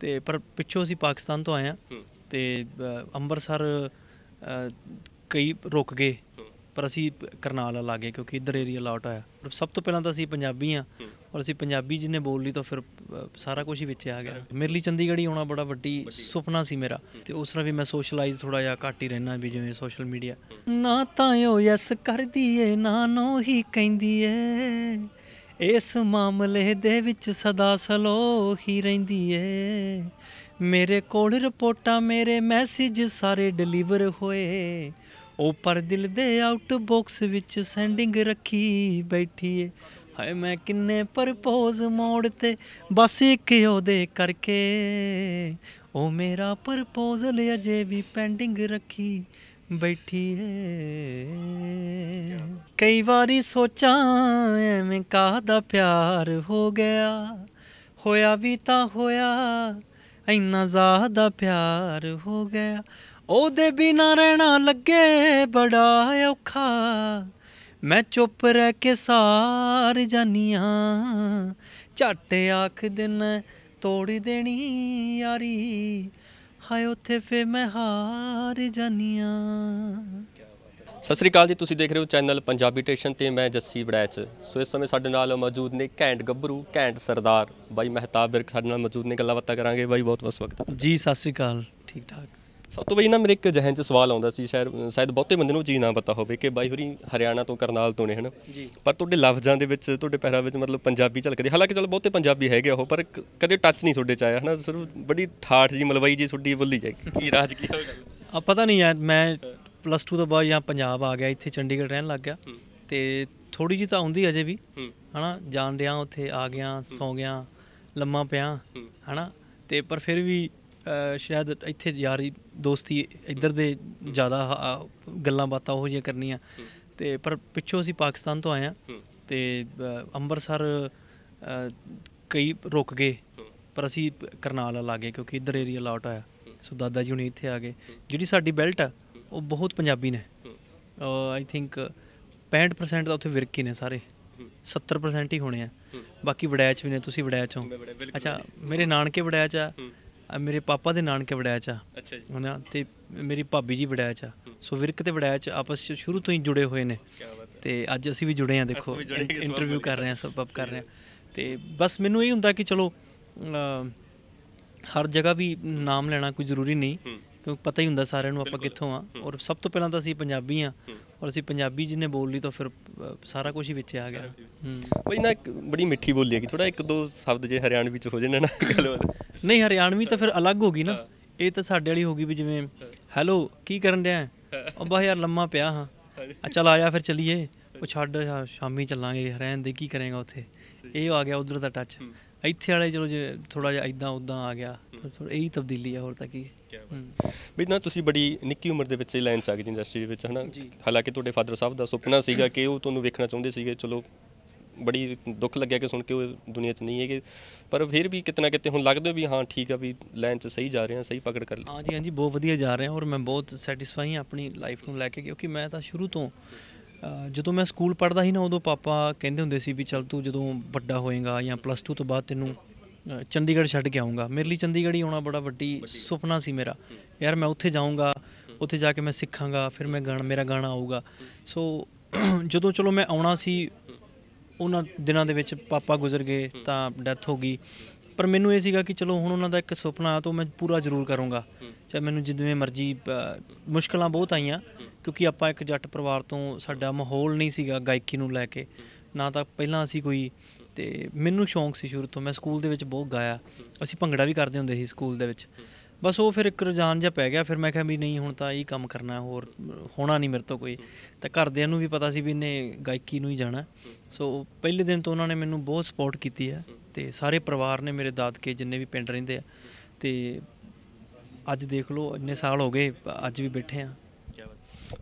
ਤੇ ਪਰ ਪਿੱਛੋਂ ਅਸੀਂ ਪਾਕਿਸਤਾਨ ਤੋਂ ਆਏ ਆ ਤੇ ਅੰਮ੍ਰਿਤਸਰ ਕਈ ਰੁਕ ਗਏ ਪਰ ਅਸੀਂ ਕਰਨਾਲ ਲਾ ਗਏ ਕਿਉਂਕਿ ਇੱਧਰ ਏਰੀਆ ਲਾਟ ਆਇਆ ਪਰ ਸਭ ਤੋਂ ਪਹਿਲਾਂ ਤਾਂ ਅਸੀਂ ਪੰਜਾਬੀ ਆ ਔਰ ਅਸੀਂ ਪੰਜਾਬੀ ਜਿਹਨੇ ਬੋਲ ਲਈ ਤਾਂ ਫਿਰ ਸਾਰਾ ਕੁਝ ਹੀ ਵਿੱਚ ਆ ਗਿਆ ਮੇਰੇ ਲਈ ਚੰਡੀਗੜ੍ਹ ਹੀ ਆਉਣਾ ਬੜਾ ਵੱਡੀ ਸੁਪਨਾ ਸੀ ਮੇਰਾ ਤੇ ਉਸ ਤਰ੍ਹਾਂ ਵੀ ਮੈਂ ਸੋਸ਼ਲਾਈਜ਼ ਥੋੜਾ ਜਿਹਾ ਘੱਟ ਹੀ ਰਹਿਣਾ ਵੀ ਜਿਵੇਂ ਸੋਸ਼ਲ ਮੀਡੀਆ ਨਾ ਤਾਂ ਉਹ ਯੈਸ ਕਰਦੀ ਏ ਨਾ ਨੋ ਹੀ ਕਹਿੰਦੀ ਏ ਇਸ ਮਾਮਲੇ ਦੇ ਵਿੱਚ ਸਦਾ ਸਲੋ ਹੀ ਰਹਿੰਦੀ ਏ ਮੇਰੇ ਕੋਲ ਰਿਪੋਰਟਾਂ ਮੇਰੇ ਮੈਸੇਜ ਸਾਰੇ ਡਿਲੀਵਰ ਹੋਏ ਉਹ ਪਰ ਦਿਲ ਦੇ ਆਊਟ ਬਾਕਸ ਵਿੱਚ ਸੈਂਡਿੰਗ ਰੱਖੀ ਬੈਠੀ ਏ ਹਾਏ ਮੈਂ ਕਿੰਨੇ ਪਰਪੋਜ਼ ਮੋੜ ਤੇ ਬਸ ਇੱਕ ਉਹਦੇ ਕਰਕੇ ਉਹ ਮੇਰਾ ਪਰਪੋਜ਼ਲ ਅਜੇ ਵੀ ਪੈਂਡਿੰਗ ਰੱਖੀ ਬੈਠੀ ਏ ਕਈ ਵਾਰੀ ਸੋਚਾਂ ਐਵੇਂ ਕਾਹਦਾ ਪਿਆਰ ਹੋ ਗਿਆ ਹੋਇਆ ਵੀ ਤਾਂ ਹੋਇਆ ਇੰਨਾ ਜ਼ਿਆਦਾ ਪਿਆਰ ਹੋ ਗਿਆ ਉਹਦੇ ਬਿਨਾ ਰਹਿਣਾ ਲੱਗੇ ਬੜਾ ਔਖਾ ਮੈਂ ਚੁੱਪ ਰਹਿ ਕੇ ਸਾਰ ਜਾਨੀਆਂ ਝੱਟ ਆਖ ਦਿਨ ਤੋੜ ਦੇਣੀ ਯਾਰੀ ਹਾਏ ਉੱਥੇ ਫੇ ਮੈਂ ਹਾਰ ਜਾਨੀਆਂ ਸਤਿ ਸ੍ਰੀ ਅਕਾਲ ਜੀ ਤੁਸੀਂ ਦੇਖ ਰਹੇ ਹੋ ਚੈਨਲ ਪੰਜਾਬੀ ਟੇਸ਼ਨ ਤੇ ਮੈਂ ਜੱਸੀ ਬੜੈਚ ਸੋ ਇਸ ਸਮੇਂ ਸਾਡੇ ਨਾਲ ਮੌਜੂਦ ਨੇ ਘੈਂਟ ਗੱਭਰੂ ਘੈਂਟ ਸਰਦਾਰ ਬਾਈ ਮਹਿਤਾਬ ਵਿਰਕ ਸਾਡੇ ਨਾਲ ਮੌਜੂਦ ਨੇ ਗੱਲਾਂ ਬਾਤਾਂ ਕਰਾਂਗੇ ਬਾਈ ਬਹੁਤ ਬਹੁਤ ਸਵਾਗਤ ਜੀ ਸਤਿ ਸ੍ਰੀ ਅਕਾਲ ਠੀਕ ਠਾਕ ਸਭ ਤੋਂ ਬਈ ਨਾ ਮੇਰੇ ਇੱਕ ਜਹਨ 'ਚ ਸਵਾਲ ਆਉਂਦਾ ਸੀ ਸ਼ਾਇਦ ਸ਼ਾਇਦ ਬਹੁਤੇ ਬੰਦੇ ਨੂੰ ਚੀਜ਼ ਨਾ ਪਤਾ ਹੋਵੇ ਕਿ ਬਾਈ ਹੋਰੀ ਹਰਿਆਣਾ ਤੋਂ ਕਰਨਾਲ ਤੋਂ ਨੇ ਹਨ ਪਰ ਤੁਹਾਡੇ ਲਫ਼ਜ਼ਾਂ ਦੇ ਵਿੱਚ ਤੁਹਾਡੇ ਪਹਿਰਾ ਵਿੱਚ ਮਤਲਬ ਪੰਜਾਬੀ ਝਲਕਦੀ ਹਾਲਾਂਕਿ ਚਲ ਬਹੁਤੇ ਪੰਜਾਬੀ ਹੈਗੇ ਉਹ ਪਰ ਕਦੇ ਟੱਚ ਨਹੀਂ ਤੁਹਾਡੇ ਚ ਆਇਆ ਹਨਾ ਸਿਰਫ ਬੜੀ ਠਾਠ ਜੀ ਮਲਵਈ ਜੀ ਤੁਹਾਡੀ ਬੁੱਲੀ ਜਾਈ ਕੀ ਰਾਜ ਕੀ ਹੋ ਗਿਆ ਆ ਪਤਾ ਨਹੀਂ ਯਾਰ ਮੈਂ ਪਲੱਸ 2 ਤੋਂ ਬਾਅਦ ਜਾਂ ਪੰਜਾਬ ਆ ਗਿਆ ਇੱਥੇ ਚੰਡੀਗੜ੍ਹ ਰਹਿਣ ਲੱਗ ਗਿਆ ਤੇ ਥੋੜੀ ਜੀ ਤਾਂ ਹੁੰਦੀ ਅਜੇ ਵੀ ਹਨਾ ਜਾਣ ਰਿਆਂ ਉੱਥੇ ਆ ਗਿਆ ਸੌ ਗਿਆ ਲੰਮਾ ਪਿਆ ਹਨਾ ਤੇ ਪਰ ਫਿਰ ਵੀ ਸ਼ਾਇਦ ਇੱਥੇ ਯਾਰੀ ਦੋਸਤੀ ਇੱਧਰ ਦੇ ਜ਼ਿਆਦਾ ਗੱਲਾਂ ਬਾਤਾਂ ਉਹ ਜੀਆਂ ਕਰਨੀਆਂ ਤੇ ਪਰ ਪਿੱਛੋਂ ਅਸੀਂ ਪਾਕਿਸਤਾਨ ਤੋਂ ਆਏ ਆ ਤੇ ਅੰਮ੍ਰਿਤਸਰ ਕਈ ਰੁਕ ਗਏ ਪਰ ਅਸੀਂ ਕਰਨਾਲ ਲਾ ਗਏ ਕਿਉਂਕਿ ਇੱਧਰ ਏਰੀਆ ਲਾਟ ਆਇਆ ਸੋ ਦਾਦਾ ਜੀ ਹੁਣੇ ਇੱਥੇ ਆ ਗਏ ਜਿਹੜੀ ਸਾਡੀ ਬੈਲਟ ਆ ਉਹ ਬਹੁਤ ਪੰਜਾਬੀ ਨੇ ਆਈ ਥਿੰਕ 65% ਦਾ ਉੱਥੇ ਵਿਰਕੀ ਨੇ ਸਾਰੇ 70% ਹੀ ਹੋਣੇ ਆ ਬਾਕੀ ਵੜੈਚ ਵੀ ਨੇ ਤੁਸੀਂ ਵੜੈਚ ਹੋ ਅੱਛਾ ਮੇਰੇ ਨਾਨਕੇ ਵੜੈਚ ਆ ਮੇਰੇ ਪਾਪਾ ਦੇ ਨਾਨਕੇ ਵੜਾਇਆ ਆ ਅੱਛਾ ਜੀ ਹਨਾ ਤੇ ਮੇਰੀ ਭਾਬੀ ਜੀ ਵੜਾਇਆ ਆ ਸੋ ਵਿਰਕ ਤੇ ਵੜਾਇਆ ਚ ਆਪਸ ਵਿੱਚ ਸ਼ੁਰੂ ਤੋਂ ਹੀ ਜੁੜੇ ਹੋਏ ਨੇ ਤੇ ਅੱਜ ਅਸੀਂ ਵੀ ਜੁੜੇ ਆ ਦੇਖੋ ਇੰਟਰਵਿਊ ਕਰ ਰਹੇ ਆ ਸਭ ਕਰ ਰਹੇ ਆ ਤੇ ਬਸ ਮੈਨੂੰ ਇਹ ਹੁੰਦਾ ਕਿ ਚਲੋ ਹਰ ਜਗ੍ਹਾ ਵੀ ਨਾਮ ਲੈਣਾ ਕੋਈ ਜ਼ਰੂਰੀ ਨਹੀਂ ਕਿਉਂਕਿ ਪਤਾ ਹੀ ਹੁੰਦਾ ਸਾਰਿਆਂ ਨੂੰ ਆਪਾਂ ਕਿੱਥੋਂ ਆ ਔਰ ਸਭ ਤੋਂ ਪਹਿਲਾਂ ਤਾਂ ਅਸੀਂ ਪੰਜਾਬੀ ਆ ਔਰ ਅਸੀਂ ਪੰਜਾਬੀ ਜਿਹਨੇ ਬੋਲ ਲਈ ਤਾਂ ਫਿਰ ਸਾਰਾ ਕੁਝ ਹੀ ਵਿੱਚ ਆ ਗਿਆ ਬਈ ਨਾ ਇੱਕ ਬੜੀ ਮਿੱਠੀ ਬੋਲੀ ਹੈਗੀ ਥੋੜਾ ਇੱਕ ਦੋ ਸ਼ਬਦ ਜੇ ਹਰਿਆਣਵੀ ਚ ਹੋ ਜਾਣ ਨਾ ਗੱਲਬਾਤ ਨਹੀਂ ਹਰਿਆਣਵੀ ਤਾਂ ਫਿਰ ਅਲੱਗ ਹੋ ਗਈ ਨਾ ਇਹ ਤਾਂ ਸਾਡੇ ਵਾਲੀ ਹੋ ਗਈ ਵੀ ਜਿਵੇਂ ਹੈਲੋ ਕੀ ਕਰਨ ਰਿਹਾ ਉਹ ਯਾਰ ਲੰਮਾ ਪਿਆ ਹਾਂ ਚੱਲ ਆਇਆ ਫਿਰ ਚਲੀਏ ਉਹ ਛੱਡ ਸ਼ਾਮੀ ਚੱਲਾਂਗੇ ਰਹਿਣ ਦੇ ਕੀ ਕਰੇਗਾ ਉੱਥੇ ਇਹ ਆ ਗਿਆ ਉਧਰ ਦਾ ਟੱਚ ਇੱਥੇ ਵਾਲੇ ਚਲੋ ਜੇ ਥੋੜਾ ਜਿਹਾ ਇਦਾਂ ਉਦਾਂ ਆ ਗਿਆ ਥੋੜਾ ਇਹੀ ਤਬਦੀਲੀ ਆ ਹੋਰ ਤਾਂ ਕੀ ਬਈ ਨਾ ਤੁਸੀਂ ਬੜੀ ਨਿੱਕੀ ਉਮਰ ਦੇ ਵਿੱਚ ਹੀ ਲਾਈਨ ਆ ਗਈ ਇੰਡਸਟਰੀ ਦੇ ਵਿੱਚ ਹਨਾ ਹਾਲਾਂਕਿ ਤੁਹਾਡੇ ਫਾਦਰ ਸਾਹਿਬ ਦਾ ਸੁਪਨਾ ਸੀਗਾ ਕਿ ਉਹ ਤੁਹਾਨੂੰ ਵੇਖਣਾ ਚਾਹੁੰਦੇ ਸੀਗੇ ਚਲੋ ਬੜੀ ਦੁੱਖ ਲੱਗਿਆ ਕਿ ਸੁਣ ਕੇ ਉਹ ਦੁਨੀਆ 'ਚ ਨਹੀਂ ਹੈਗੇ ਪਰ ਫਿਰ ਵੀ ਕਿਤਨਾ ਕਿਤੇ ਹੁਣ ਲੱਗਦਾ ਵੀ ਹਾਂ ਠੀਕ ਆ ਵੀ ਲਾਈਨ 'ਚ ਸਹੀ ਜਾ ਰਹੇ ਹਾਂ ਸਹੀ ਪਕੜ ਕਰ ਲਈ ਹਾਂਜੀ ਹਾਂਜੀ ਬਹੁਤ ਵਧੀਆ ਜਾ ਰਹੇ ਹਾਂ ਔਰ ਮੈਂ ਬਹੁਤ ਸੈਟੀਸਫਾਈ ਹਾਂ ਆਪਣੀ ਲਾਈਫ ਨੂੰ ਲੈ ਕੇ ਕਿਉਂਕਿ ਮੈਂ ਤਾਂ ਸ਼ੁਰੂ ਤੋਂ ਜਦੋਂ ਮੈਂ ਸਕੂਲ ਪੜਦਾ ਸੀ ਨਾ ਉਦੋਂ ਪਾਪਾ ਕਹਿੰਦੇ ਹੁੰਦੇ ਸੀ ਵੀ ਚਲ ਤੂੰ ਜਦੋਂ ਵੱਡਾ ਹੋਏਗਾ ਜਾਂ ਪਲੱਸ 2 ਤੋਂ ਬਾਅਦ ਤੈਨੂੰ ਚੰਡੀਗੜ੍ਹ ਛੱਡ ਕੇ ਆਉਂਗਾ ਮੇਰੇ ਲਈ ਚੰਡੀਗੜ੍ਹ ਹੀ ਆਉਣਾ ਬੜਾ ਵੱਡੀ ਸੁਪਨਾ ਸੀ ਮੇਰਾ ਯਾਰ ਮੈਂ ਉੱਥੇ ਜਾਊਂਗਾ ਉੱਥੇ ਜਾ ਕੇ ਮੈਂ ਸਿੱਖਾਂਗਾ ਫਿਰ ਮੈਂ ਗਾਣ ਮੇਰਾ ਗਾਣਾ ਆਊਗਾ ਸੋ ਜਦੋਂ ਚਲੋ ਮੈਂ ਆਉਣਾ ਸੀ ਉਹਨਾਂ ਦਿਨਾਂ ਦੇ ਵਿੱਚ ਪਾਪਾ ਗੁਜ਼ਰ ਗਏ ਤਾਂ ਡੈਥ ਹੋ ਗਈ ਪਰ ਮੈਨੂੰ ਇਹ ਸੀਗਾ ਕਿ ਚਲੋ ਹੁਣ ਉਹਨਾਂ ਦਾ ਇੱਕ ਸੁਪਨਾ ਆ ਤਾਂ ਮੈਂ ਪੂਰਾ ਜ਼ਰੂਰ ਕਰੂੰਗਾ ਚਾਹੇ ਮੈਨੂੰ ਜਿੰਨੇ ਮਰਜ਼ੀ ਮੁਸ਼ਕਲਾਂ ਬਹੁਤ ਆਈਆਂ ਕਿਉਂਕਿ ਆਪਾਂ ਇੱਕ ਜੱਟ ਪਰਿਵਾਰ ਤੋਂ ਸਾਡਾ ਮਾਹੌਲ ਨਹੀਂ ਸੀਗਾ ਗਾਇਕੀ ਨੂੰ ਲੈ ਕੇ ਨਾ ਤਾਂ ਪਹਿਲਾਂ ਅਸੀਂ ਕੋਈ ਤੇ ਮੈਨੂੰ ਸ਼ੌਂਕ ਸੀ ਸ਼ੁਰੂ ਤੋਂ ਮੈਂ ਸਕੂਲ ਦੇ ਵਿੱਚ ਬਹੁਤ ਗਾਇਆ ਅਸੀਂ ਭੰਗੜਾ ਵੀ ਕਰਦੇ ਹੁੰਦੇ ਸੀ ਸਕੂਲ ਦੇ ਵਿੱਚ ਬਸ ਉਹ ਫਿਰ ਇੱਕ ਰੁਝਾਨ ਜਿਹਾ ਪੈ ਗਿਆ ਫਿਰ ਮੈਂ ਕਿਹਾ ਵੀ ਨਹੀਂ ਹੁਣ ਤਾਂ ਇਹ ਕੰਮ ਕਰਨਾ ਹੋਰ ਹੋਣਾ ਨਹੀਂ ਮੇਰੇ ਤੋਂ ਕੋਈ ਤਾਂ ਘਰਦਿਆਂ ਨੂੰ ਵੀ ਪਤਾ ਸੀ ਵੀ ਇਹਨੇ ਗਾਇਕੀ ਨੂੰ ਹੀ ਜਾਣਾ ਸੋ ਪਹਿਲੇ ਦਿਨ ਤੋਂ ਉਹਨਾਂ ਨੇ ਮੈਨੂੰ ਬਹੁਤ ਸਪੋਰਟ ਕੀਤੀ ਹੈ ਤੇ ਸਾਰੇ ਪਰਿਵਾਰ ਨੇ ਮੇਰੇ ਦਾਦਕੇ ਜਿੰਨੇ ਵੀ ਪਿੰਡ ਰਹਿੰਦੇ ਆ ਤੇ ਅੱਜ ਦੇਖ ਲਓ ਇੰਨੇ ਸਾਲ ਹੋ ਗਏ ਅੱਜ ਵੀ ਬੈਠੇ ਆ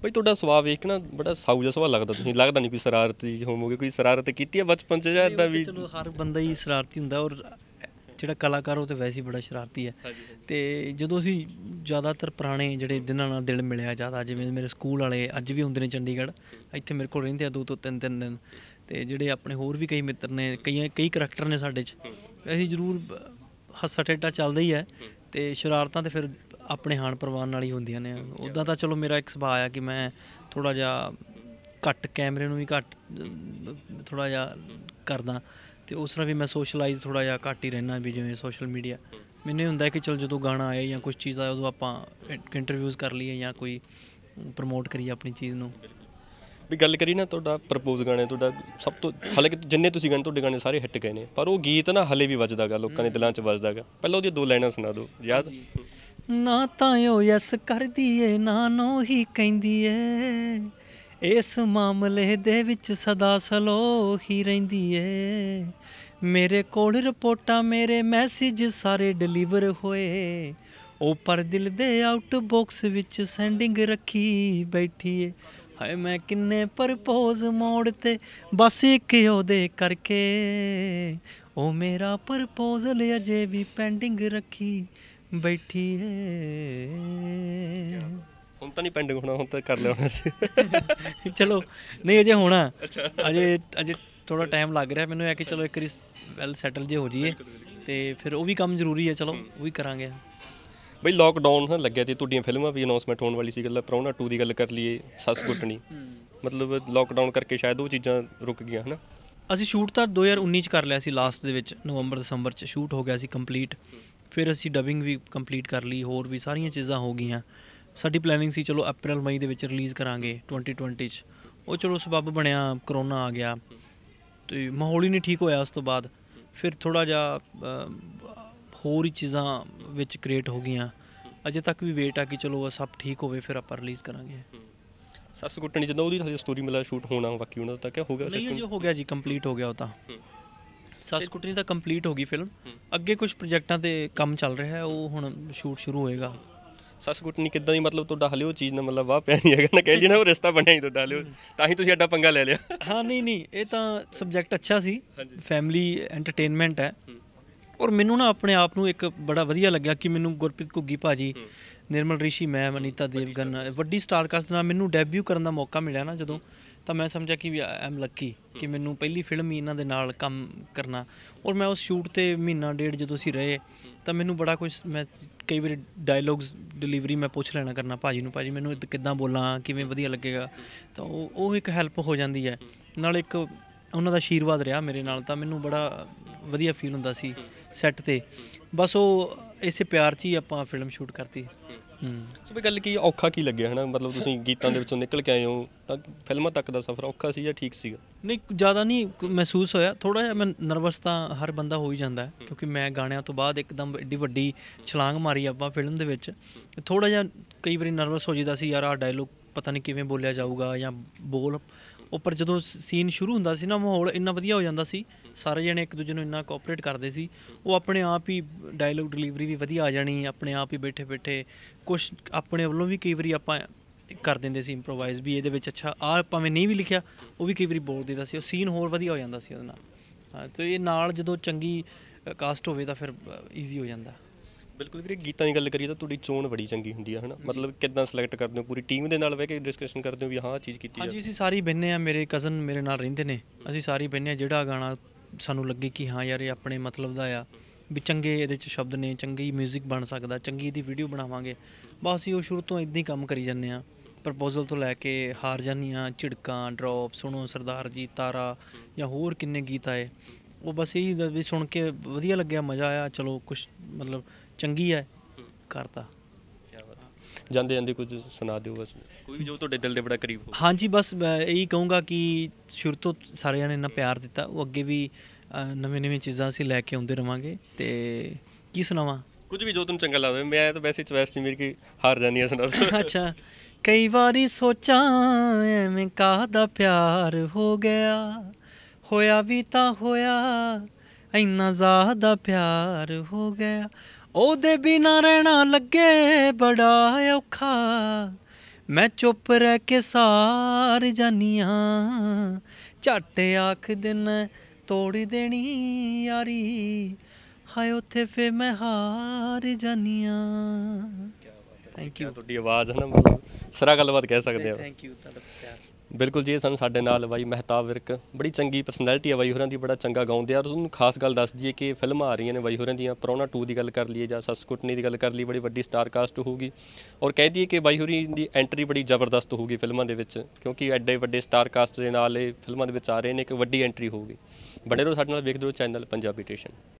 ਭਾਈ ਤੁਹਾਡਾ ਸੁਭਾਅ ਵੇਖ ਨਾ ਬੜਾ ਸਾਊ ਜਿਹਾ ਸੁਭਾਅ ਲੱਗਦਾ ਤੁਸੀਂ ਲੱਗਦਾ ਨਹੀਂ ਕੋਈ ਸ਼ਰਾਰਤੀ ਹੋਵੋਗੇ ਕੋਈ ਸ਼ਰਾਰਤ ਕੀਤੀ ਹੈ ਬਚਪਨ 'ਚ ਜਾਂ ਇਦਾਂ ਵੀ ਚਲੋ ਹਰ ਬੰਦਾ ਹੀ ਸ਼ਰਾਰਤੀ ਹੁੰਦਾ ਔਰ ਜਿਹੜਾ ਕਲਾਕਾਰ ਉਹ ਤੇ ਵੈਸੇ ਹੀ ਬੜਾ ਸ਼ਰਾਰਤੀ ਹੈ ਤੇ ਜਦੋਂ ਅਸੀਂ ਜ਼ਿਆਦਾਤਰ ਪੁਰਾਣੇ ਜਿਹੜੇ ਦਿਨਾਂ ਨਾਲ ਦਿਲ ਮਿਲਿਆ ਜ਼ਿਆਦਾ ਜਿਵੇਂ ਮੇਰੇ ਸਕੂਲ ਵਾਲੇ ਅੱਜ ਵੀ ਹੁੰਦੇ ਨੇ ਚੰਡੀਗੜ੍ਹ ਇੱਥੇ ਮੇਰੇ ਕੋਲ ਰਹਿੰਦੇ ਆ ਦੋ ਤੋਂ ਤਿੰਨ ਤਿੰਨ ਦਿਨ ਤੇ ਜਿਹੜੇ ਆਪਣੇ ਹੋਰ ਵੀ ਕਈ ਮਿੱਤਰ ਨੇ ਕਈ ਕਈ ਕੈਰੈਕਟਰ ਨੇ ਸਾਡੇ 'ਚ ਅਸੀਂ ਜ਼ਰੂਰ ਹੱਸਾ ਟੇਟਾ ਚੱਲਦਾ ਹੀ ਹੈ ਤੇ ਸ਼ਰਾਰਤਾਂ ਤੇ ਫਿਰ ਆਪਣੇ ਹਾਨ ਪਰਵਾਨ ਨਾਲ ਹੀ ਹੁੰਦੀਆਂ ਨੇ ਉਦਾਂ ਤਾਂ ਚਲੋ ਮੇਰਾ ਇੱਕ ਸੁਭਾਅ ਆ ਕਿ ਮੈਂ ਥੋੜਾ ਜਿਹਾ ਘੱਟ ਕੈਮਰੇ ਨੂੰ ਵੀ ਘੱਟ ਥੋੜਾ ਜਿਹਾ ਕਰਦਾ ਤੇ ਉਸ ਤਰ੍ਹਾਂ ਵੀ ਮੈਂ ਸੋਸ਼ਲਾਈਜ਼ ਥੋੜਾ ਜਿਹਾ ਘੱਟ ਹੀ ਰਹਿਣਾ ਵੀ ਜਿਵੇਂ ਸੋਸ਼ਲ ਮੀਡੀਆ ਮੈਨੂੰ ਇਹ ਹੁੰਦਾ ਕਿ ਚਲ ਜਦੋਂ ਗਾਣਾ ਆਏ ਜਾਂ ਕੁਝ ਚੀਜ਼ ਆਏ ਉਦੋਂ ਆਪਾਂ ਇੰਟਰਵਿਊਜ਼ ਕਰ ਲਈਏ ਜਾਂ ਕੋਈ ਪ੍ਰਮੋਟ ਕਰੀਏ ਆਪਣੀ ਚੀਜ਼ ਨੂੰ ਵੀ ਗੱਲ ਕਰੀ ਨਾ ਤੁਹਾਡਾ ਪ੍ਰਪੋਜ਼ ਗਾਣੇ ਤੁਹਾਡਾ ਸਭ ਤੋਂ ਕਿ ਜਿੰਨੇ ਤੁਸੀਂ ਗਾਣੇ ਤੁਹਾਡੇ ਗਾਣੇ ਸਾਰੇ ਹਿੱਟ ਗਏ ਨੇ ਪਰ ਉਹ ਗੀਤ ਨਾ ਹਲੇ ਵੀ ਵੱਜਦਾਗਾ ਲੋਕਾਂ ਦੇ ਦਿਲਾਂ 'ਚ ਵੱਜਦਾਗਾ ਪਹਿਲਾਂ ਉਹਦੀਆਂ ਦੋ ਲਾਈਨਾਂ ਸੁਣਾ ਦਿਓ ਯਾਦ ਨਾ ਤਾਂ ਉਹ ਯਸ ਕਰਦੀ ਏ ਨਾ ਨੋ ਹੀ ਕਹਿੰਦੀ ਏ ਇਸ ਮਾਮਲੇ ਦੇ ਵਿੱਚ ਸਦਾ ਸਲੋ ਹੀ ਰਹਿੰਦੀ ਏ ਮੇਰੇ ਕੋਲ ਰਿਪੋਰਟਾਂ ਮੇਰੇ ਮੈਸੇਜ ਸਾਰੇ ਡਿਲੀਵਰ ਹੋਏ ਉਪਰ ਦਿਲ ਦੇ ਆਊਟ ਬਾਕਸ ਵਿੱਚ ਸੈਂਡਿੰਗ ਰੱਖੀ ਬੈਠੀ ਏ ਹਾਏ ਮੈਂ ਕਿੰਨੇ ਪਰਪੋਜ਼ ਮੋੜ ਤੇ ਬਸ ਇੱਕ ਉਹਦੇ ਕਰਕੇ ਉਹ ਮੇਰਾ ਪਰਪੋਜ਼ਲ ਅਜੇ ਵੀ ਪੈਂਡਿੰਗ ਰੱਖੀ ਬੈਠੀ ਏ ਹੁਣ ਤਾਂ ਨਹੀਂ ਪੈਂਡਿੰਗ ਹੋਣਾ ਹੁਣ ਤਾਂ ਕਰ ਲਿਆ ਚਲੋ ਨਹੀਂ ਅਜੇ ਹੋਣਾ ਅਜੇ ਅਜੇ ਥੋੜਾ ਟਾਈਮ ਲੱਗ ਰਿਹਾ ਮੈਨੂੰ ਇਹ ਕਿ ਚਲੋ ਇੱਕ ਵਾਰੀ ਵੈਲ ਸੈਟਲ ਜੇ ਹੋ ਜਾਈਏ ਤੇ ਫਿਰ ਉਹ ਵੀ ਕੰਮ ਜ਼ਰੂਰੀ ਹੈ ਚਲੋ ਉਹ ਵੀ ਕਰਾਂਗੇ ਬਈ ਲਾਕਡਾਊਨ ਹਾਂ ਲੱਗਿਆ ਤੇ ਤੁਹਾਡੀਆਂ ਫਿਲਮਾਂ ਵੀ ਅਨਾਉਂਸਮੈਂਟ ਹੋਣ ਵਾਲੀ ਸੀ ਗੱਲ ਪ੍ਰਾਉਣਾ 2 ਦੀ ਗੱਲ ਕਰ ਲਈਏ ਸੱਸ ਗੁੱਟਣੀ ਮਤਲਬ ਲਾਕਡਾਊਨ ਕਰਕੇ ਸ਼ਾਇਦ ਉਹ ਚੀਜ਼ਾਂ ਰੁਕ ਗਈਆਂ ਹਨਾ ਅਸੀਂ ਸ਼ੂਟ ਤਾਂ 2019 ਚ ਕਰ ਲਿਆ ਸੀ ਲਾਸਟ ਦੇ ਵਿੱਚ ਨਵੰਬਰ ਦਸੰਬਰ ਚ ਸ਼ੂਟ ਹੋ ਗਿਆ ਸੀ ਕੰਪਲੀਟ ਫਿਰ ਅਸੀਂ ਡਬਿੰਗ ਵੀ ਕੰਪਲੀਟ ਕਰ ਲਈ ਹੋਰ ਵੀ ਸਾਰੀਆਂ ਚੀਜ਼ਾਂ ਹੋ ਗਈਆਂ ਸਾਡੀ ਪਲੈਨਿੰਗ ਸੀ ਚਲੋ ਅਪ੍ਰੈਲ ਮਈ ਦੇ ਵਿੱਚ ਰਿਲੀਜ਼ ਕਰਾਂਗੇ 2020 ਚ ਉਹ ਚਲੋ ਸਬਬ ਬਣਿਆ ਕਰੋਨਾ ਆ ਗਿਆ ਤੇ ਮਾਹੌਲ ਹੀ ਨਹੀਂ ਠੀਕ ਹੋਇਆ ਉਸ ਤੋਂ ਬਾਅਦ ਫਿਰ ਥੋੜਾ ਜਿਹਾ ਹੋਰ ਹੀ ਚੀਜ਼ਾਂ ਵਿੱਚ ਕ੍ਰੀਏਟ ਹੋ ਗਈਆਂ ਅਜੇ ਤੱਕ ਵੀ ਵੇਟ ਆ ਕਿ ਚਲੋ ਸਭ ਠੀਕ ਹੋਵੇ ਫਿਰ ਆਪਾਂ ਰਿਲੀਜ਼ ਕਰਾਂਗੇ ਸੱਸ ਗੁੱਟਣੀ ਜਦੋਂ ਉਹਦੀ ਸਟੋਰੀ ਮਿਲਾ ਸ਼ੂਟ ਹੋਣਾ ਬਾਕੀ ਉਹਨਾਂ ਦਾ ਤਾਂ ਕਿਆ ਹੋ ਗਿਆ ਸਿਸਟਮ ਨਹੀਂ ਜੀ ਹੋ ਗਿਆ ਜੀ ਕੰਪਲੀਟ ਹੋ ਗਿਆ ਉਹ ਤਾਂ ਸਸਕੁਟਨੀ ਤਾਂ ਕੰਪਲੀਟ ਹੋ ਗਈ ਫਿਲਮ ਅੱਗੇ ਕੁਝ ਪ੍ਰੋਜੈਕਟਾਂ ਤੇ ਕੰਮ ਚੱਲ ਰਿਹਾ ਹੈ ਉਹ ਹੁਣ ਸ਼ੂਟ ਸ਼ੁਰੂ ਹੋਏਗਾ ਸਸਕੁਟਨੀ ਕਿੱਦਾਂ ਦੀ ਮਤਲਬ ਤੁਹਾਡਾ ਹਲੇ ਉਹ ਚੀਜ਼ ਨਾ ਮਤਲਬ ਵਾਹ ਪਿਆ ਨਹੀਂ ਹੈਗਾ ਨਾ ਕਹਿ ਜੀ ਨਾ ਉਹ ਰਿਸ਼ਤਾ ਬਣਿਆ ਹੀ ਤੁਹਾਡਾ ਹਲੇ ਤਾਂ ਹੀ ਤੁਸੀਂ ਐਡਾ ਪੰਗਾ ਲੈ ਲਿਆ ਹਾਂ ਨਹੀਂ ਨਹੀਂ ਇਹ ਤਾਂ ਸਬਜੈਕਟ ਅੱਛਾ ਸੀ ਫੈਮਿਲੀ ਐਂਟਰਟੇਨਮੈਂਟ ਹੈ ਔਰ ਮੈਨੂੰ ਨਾ ਆਪਣੇ ਆਪ ਨੂੰ ਇੱਕ ਬੜਾ ਵਧੀਆ ਲੱਗਿਆ ਕਿ ਮੈਨੂੰ ਗੁਰਪ੍ਰੀਤ ਘੁੱਗੀ ਭਾਜੀ ਨਿਰਮਲ ਰਿਸ਼ੀ ਮੈਂ ਅਨੀਤਾ ਦੇਵਗਨ ਵੱਡੀ ਸਟਾਰ ਕਾਸਟ ਨਾਲ ਮੈਨੂੰ ਡੈਬਿਊ ਕਰਨ ਦਾ ਮੌਕਾ ਮਿਲਿਆ ਨਾ ਜਦੋਂ ਤਾਂ ਮੈਂ ਸਮਝਿਆ ਕਿ ਆਮ ਲੱਕੀ ਕਿ ਮੈਨੂੰ ਪਹਿਲੀ ਫਿਲਮ ਹੀ ਇਹਨਾਂ ਦੇ ਨਾਲ ਕੰਮ ਕਰਨਾ ਔਰ ਮੈਂ ਉਸ ਸ਼ੂਟ ਤੇ ਮਹੀਨਾ ਡੇਢ ਜਦੋਂ ਅਸੀਂ ਰਹੇ ਤਾਂ ਮੈਨੂੰ ਬੜਾ ਕੁਝ ਮੈਂ ਕਈ ਵਾਰੀ ਡਾਇਲੌਗਸ ਡਿਲੀਵਰੀ ਮੈਂ ਪੁੱਛ ਲੈਣਾ ਕਰਨਾ ਭਾਜੀ ਨੂੰ ਭਾਜੀ ਮੈਨੂੰ ਕਿੱਦਾਂ ਬੋਲਾਂ ਕਿਵੇਂ ਵਧੀਆ ਲੱਗੇਗਾ ਤਾਂ ਉਹ ਉਹ ਇੱਕ ਹੈਲਪ ਹੋ ਜਾਂਦੀ ਹੈ ਨਾਲ ਇੱਕ ਉਹਨਾਂ ਦਾ ਆਸ਼ੀਰਵਾਦ ਰਿਹਾ ਮੇਰੇ ਨਾਲ ਤਾਂ ਮੈਨੂੰ ਬੜਾ ਵਧੀਆ ਫੀਲ ਹੁੰਦਾ ਸੀ ਸੈੱਟ ਤੇ ਬਸ ਉਹ ਇਸੇ ਪਿਆਰ 'ਚ ਹੀ ਆਪਾਂ ਫਿਲਮ ਸ਼ੂਟ ਕਰਤੀ ਹੂੰ ਸੋ ਵੀ ਗੱਲ ਕੀ ਔਖਾ ਕੀ ਲੱਗਿਆ ਹਨਾ ਮਤਲਬ ਤੁਸੀਂ ਗੀਤਾਂ ਦੇ ਵਿੱਚੋਂ ਨਿਕਲ ਕੇ ਆਏ ਹੋ ਤਾਂ ਫਿਲਮਾਂ ਤੱਕ ਦਾ ਸਫ਼ਰ ਔਖਾ ਸੀ ਜਾਂ ਠੀਕ ਸੀਗਾ ਨਹੀਂ ਜ਼ਿਆਦਾ ਨਹੀਂ ਮਹਿਸੂਸ ਹੋਇਆ ਥੋੜਾ ਜਿਹਾ ਮੈਂ ਨਰਵਸ ਤਾਂ ਹਰ ਬੰਦਾ ਹੋ ਹੀ ਜਾਂਦਾ ਕਿਉਂਕਿ ਮੈਂ ਗਾਣਿਆਂ ਤੋਂ ਬਾਅਦ ਇੱਕਦਮ ਏਡੀ ਵੱਡੀ ਛਲਾਂਗ ਮਾਰੀ ਆਪਾਂ ਫਿਲਮ ਦੇ ਵਿੱਚ ਥੋੜਾ ਜਿਹਾ ਕਈ ਵਾਰੀ ਨਰਵਸ ਹੋ ਜਾਂਦਾ ਸੀ ਯਾਰ ਆ ਡਾਇਲੋਗ ਪਤਾ ਨਹੀਂ ਕਿਵੇਂ ਬੋਲਿਆ ਜਾਊਗਾ ਜਾਂ ਬੋਲ ਉੱਪਰ ਜਦੋਂ ਸੀਨ ਸ਼ੁਰੂ ਹੁੰਦਾ ਸੀ ਨਾ ਮਾਹੌਲ ਇੰਨਾ ਵਧੀਆ ਹੋ ਜਾਂਦਾ ਸੀ ਸਾਰੇ ਜਣੇ ਇੱਕ ਦੂਜੇ ਨੂੰ ਇੰਨਾ ਕੋਆਪਰੇਟ ਕਰਦੇ ਸੀ ਉਹ ਆਪਣੇ ਆਪ ਹੀ ਡਾਇਲੌਗ ਡਿਲੀਵਰੀ ਵੀ ਵਧੀਆ ਆ ਜਾਣੀ ਆਪਣੇ ਆਪ ਹੀ ਬੈਠੇ-ਬੈਠੇ ਕੁਝ ਆਪਣੇ ਵੱਲੋਂ ਵੀ ਕਈ ਵਾਰੀ ਆਪਾਂ ਕਰ ਦਿੰਦੇ ਸੀ ਇੰਪਰੋਵਾਈਜ਼ ਵੀ ਇਹਦੇ ਵਿੱਚ ਅੱਛਾ ਆ ਭਾਵੇਂ ਨਹੀਂ ਵੀ ਲਿਖਿਆ ਉਹ ਵੀ ਕਈ ਵਾਰੀ ਬੋਲ ਦਿੰਦਾ ਸੀ ਉਹ ਸੀਨ ਹੋਰ ਵਧੀਆ ਹੋ ਜਾਂਦਾ ਸੀ ਉਹਦੇ ਨਾਲ ਹਾਂ ਤੇ ਇਹ ਨਾਲ ਜਦੋਂ ਚੰਗੀ ਕਾਸਟ ਹੋਵੇ ਤਾਂ ਫਿਰ ਈਜ਼ੀ ਹੋ ਜਾਂਦਾ ਬਿਲਕੁਲ ਵੀਰੇ ਗੀਤਾਂ ਦੀ ਗੱਲ ਕਰੀਏ ਤਾਂ ਤੁਹਾਡੀ ਚੋਣ ਬੜੀ ਚੰਗੀ ਹੁੰਦੀ ਆ ਹਨਾ ਮਤਲਬ ਕਿਦਾਂ ਸਿਲੈਕਟ ਕਰਦੇ ਹੋ ਪੂਰੀ ਟੀਮ ਦੇ ਨਾਲ ਬਹਿ ਕੇ ਡਿਸਕਸ਼ਨ ਕਰਦੇ ਹੋ ਵੀ ਹਾਂ ਚੀਜ਼ ਕੀਤੀ ਆ ਹਾਂਜੀ ਅਸੀਂ ਸਾਰੀ ਬੰਨੇ ਆ ਮੇਰੇ ਕਜ਼ਨ ਮੇਰੇ ਨਾਲ ਰਹਿੰਦੇ ਨੇ ਅਸੀਂ ਸਾਰੀ ਬੰਨੇ ਆ ਜਿਹੜਾ ਗਾਣਾ ਸਾਨੂੰ ਲੱਗੇ ਕਿ ਹਾਂ ਯਾਰ ਇਹ ਆਪਣੇ ਮਤਲਬ ਦਾ ਆ ਵੀ ਚੰਗੇ ਇਹਦੇ ਚ ਸ਼ਬਦ ਨੇ ਚੰਗੀ 뮤직 ਬਣ ਸਕਦਾ ਚੰਗੀ ਦੀ ਵੀਡੀਓ ਬਣਾਵਾਂਗੇ ਬਸ ਅਸੀਂ ਉਹ ਸ਼ੁਰੂ ਤੋਂ ਇਦਾਂ ਹੀ ਕੰਮ ਕਰੀ ਜਾਂਦੇ ਆ ਪ੍ਰਪੋਜ਼ਲ ਤੋਂ ਲੈ ਕੇ ਹਾਰ ਜਾਨੀਆਂ ਝਿੜਕਾਂ ਡ੍ਰੌਪ ਸੁਣੋ ਸਰਦਾਰ ਜੀ ਤਾਰਾ ਜਾਂ ਹੋਰ ਕਿੰਨੇ ਗੀਤ ਆਏ ਉਹ ਬਸ ਇਹ ਵੀ ਸੁਣ ਕੇ ਵਧੀਆ ਲੱਗਿਆ ਮਜ਼ਾ ਆਇਆ ਚਲੋ ਕੁਝ ਮਤਲਬ ਚੰਗੀ ਹੈ ਕਰਤਾ ਜਾਂਦੇ ਜਾਂਦੇ ਕੁਝ ਸੁਣਾ ਦਿਓ ਬਸ ਕੋਈ ਵੀ ਜੋ ਤੁਹਾਡੇ ਦਿਲ ਦੇ ਬੜਾ ਕਰੀਬ ਹੋ ਹਾਂਜੀ ਬਸ ਇਹੀ ਕਹੂੰਗਾ ਕਿ ਸ਼ੁਰੂ ਤੋਂ ਸਾਰਿਆਂ ਨੇ ਇੰਨਾ ਪਿਆਰ ਦਿੱਤਾ ਉਹ ਅੱਗੇ ਵੀ ਨਵੇਂ ਨਵੇਂ ਚੀਜ਼ਾਂ ਅਸੀਂ ਲੈ ਕੇ ਆਉਂਦੇ ਰਵਾਂਗੇ ਤੇ ਕੀ ਸੁਣਾਵਾਂ ਕੁਝ ਵੀ ਜੋ ਤੁਹਾਨੂੰ ਚੰਗਾ ਲੱਗੇ ਮੈਂ ਤਾਂ ਵੈਸੇ ਚਵੈਸ ਨਹੀਂ ਮੇਰੀ ਕਿ ਹਾਰ ਜਾਨੀ ਆ ਸੁਣਾ ਅੱਛਾ ਕਈ ਵਾਰੀ ਸੋਚਾਂ ਐਵੇਂ ਕਾਹਦਾ ਪਿਆਰ ਹੋ ਗਿਆ ਹੋਇਆ ਵੀ ਤਾਂ ਹੋਇਆ ਇੰਨਾ ਜ਼ਿਆਦਾ ਪਿਆਰ ਹੋ ਗਿਆ ਉਹਦੇ ਬਿਨਾ ਰਹਿਣਾ ਲੱਗੇ ਬੜਾ ਔਖਾ ਮੈਂ ਚੁੱਪ ਰਹਿ ਕੇ ਸਾਰ ਜਾਨੀਆਂ ਝੱਟ ਆਖ ਦਿਨ ਤੋੜ ਦੇਣੀ ਯਾਰੀ ਹਾਏ ਉੱਥੇ ਫੇ ਮੈਂ ਹਾਰ ਜਾਨੀਆਂ ਥੈਂਕ ਯੂ ਤੁਹਾਡੀ ਆਵਾਜ਼ ਹੈ ਨਾ ਸਰਾ ਗੱਲਬਾਤ ਕਹਿ ਸਕਦੇ ਹੋ ਥੈਂਕ ਯੂ ਤੁਹਾਡਾ ਪਿਆਰ ਬਿਲਕੁਲ ਜੀ ਸਾਨੂੰ ਸਾਡੇ ਨਾਲ ਬਾਈ ਮਹਿਤਾਬ ਵਿਰਕ ਬੜੀ ਚੰਗੀ ਪਰਸਨੈਲਿਟੀ ਹੈ ਬਾਈ ਹੋਰਾਂ ਦੀ ਬੜਾ ਚੰਗਾ ਗਾਉਂਦੇ ਆ ਔਰ ਉਹਨੂੰ ਖਾਸ ਗੱਲ ਦੱਸ ਦਈਏ ਕਿ ਫਿਲਮਾਂ ਆ ਰਹੀਆਂ ਨੇ ਬਾਈ ਹੋਰਾਂ ਦੀਆਂ ਪਰੋਣਾ 2 ਦੀ ਗੱਲ ਕਰ ਲਈਏ ਜਾਂ ਸਸਕੁਟਨੀ ਦੀ ਗੱਲ ਕਰ ਲਈ ਬੜੀ ਵੱਡੀ ਸਟਾਰ ਕਾਸਟ ਹੋਊਗੀ ਔਰ ਕਹਿ ਦਈਏ ਕਿ ਬਾਈ ਹੋਰੀ ਦੀ ਐਂਟਰੀ ਬੜੀ ਜ਼ਬਰਦਸਤ ਹੋਊਗੀ ਫਿਲਮਾਂ ਦੇ ਵਿੱਚ ਕਿਉਂਕਿ ਐਡੇ ਵੱਡੇ ਸਟਾਰ ਕਾਸਟ ਦੇ ਨਾਲ ਇਹ ਫਿਲਮਾਂ ਦੇ ਵਿੱਚ ਆ ਰਹੇ ਨੇ ਇੱਕ ਵੱਡੀ ਐਂਟਰੀ ਹੋਊਗੀ ਬੜੇ ਰੋ ਸਾਡੇ ਨਾਲ ਵੇਖਦੇ ਰਹੋ ਚੈਨਲ ਪੰਜਾਬੀ ਟੇਸ਼ਨ